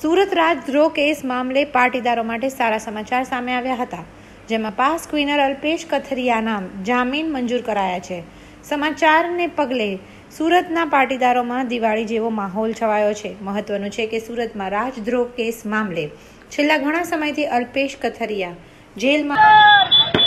Surat રાજદ્રોહ case મામલે પાટીદારો માટે સારા સમાચાર સામે આવ્યા હતા જેમાં પાસ ક્વિનર અલ્પેશ કથરિયા નામ જામીન મંજૂર કરાયા છે સમાચારને પગલે સુરતના પાટીદારોમાં દિવાળી જેવો માહોલ છવાયો છે મહત્વનું છે કે સુરતમાં રાજદ્રોહ કેસ મામલે છેલ્લા ઘણા સમયથી અલ્પેશ કથરિયા જેલમાં